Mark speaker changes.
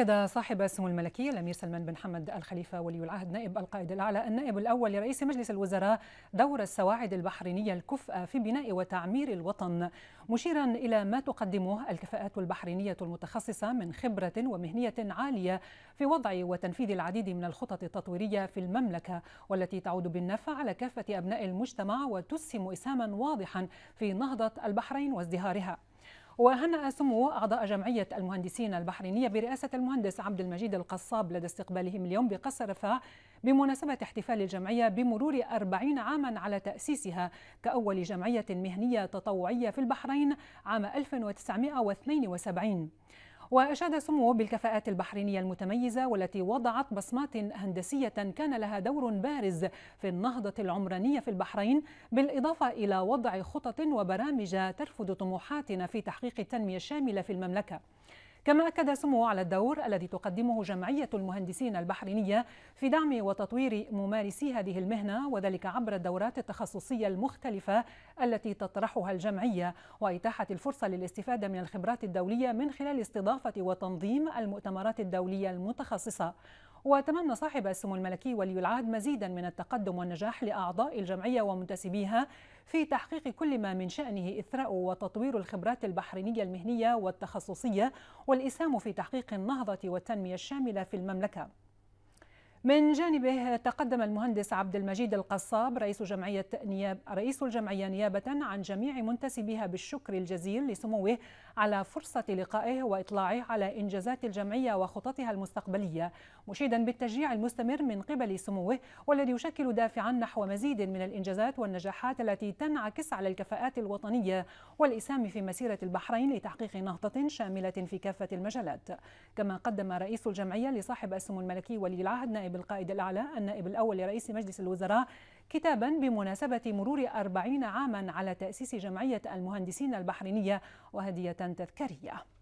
Speaker 1: أكد صاحب السمو الملكي الأمير سلمان بن حمد الخليفة ولي العهد نائب القائد الأعلى النائب الأول لرئيس مجلس الوزراء دور السواعد البحرينية الكفء في بناء وتعمير الوطن مشيرا إلى ما تقدمه الكفاءات البحرينية المتخصصة من خبرة ومهنية عالية في وضع وتنفيذ العديد من الخطط التطويرية في المملكة والتي تعود بالنفع على كافة أبناء المجتمع وتسهم إسهاما واضحا في نهضة البحرين وازدهارها وهنأ سمو أعضاء جمعية المهندسين البحرينية برئاسة المهندس عبد المجيد القصاب لدى استقبالهم اليوم بقصر رفاع بمناسبة احتفال الجمعية بمرور 40 عاما على تأسيسها كأول جمعية مهنية تطوعية في البحرين عام 1972 وأشاد سموه بالكفاءات البحرينية المتميزة والتي وضعت بصمات هندسية كان لها دور بارز في النهضة العمرانية في البحرين بالإضافة إلى وضع خطط وبرامج ترفض طموحاتنا في تحقيق التنمية الشاملة في المملكة كما أكد سمو على الدور الذي تقدمه جمعية المهندسين البحرينية في دعم وتطوير ممارسي هذه المهنة وذلك عبر الدورات التخصصية المختلفة التي تطرحها الجمعية وإتاحة الفرصة للاستفادة من الخبرات الدولية من خلال استضافة وتنظيم المؤتمرات الدولية المتخصصة وتمنى صاحب السمو الملكي ولي العهد مزيدا من التقدم والنجاح لأعضاء الجمعية ومنتسبيها في تحقيق كل ما من شأنه إثراء وتطوير الخبرات البحرينية المهنية والتخصصية والإسهام في تحقيق النهضة والتنمية الشاملة في المملكة من جانبه تقدم المهندس عبد المجيد القصاب رئيس جمعية نياب رئيس الجمعية نيابة عن جميع منتسبيها بالشكر الجزيل لسموه على فرصة لقائه وإطلاعه على إنجازات الجمعية وخططها المستقبلية مشيدا بالتشجيع المستمر من قبل سموه والذي يشكل دافعا نحو مزيد من الإنجازات والنجاحات التي تنعكس على الكفاءات الوطنية والإسهام في مسيرة البحرين لتحقيق نهضة شاملة في كافة المجالات كما قدم رئيس الجمعية لصاحب السمو الملكي ولي العهد نائب نائب القائد الأعلى النائب الأول لرئيس مجلس الوزراء كتابا بمناسبة مرور أربعين عاما على تأسيس جمعية المهندسين البحرينية وهدية تذكارية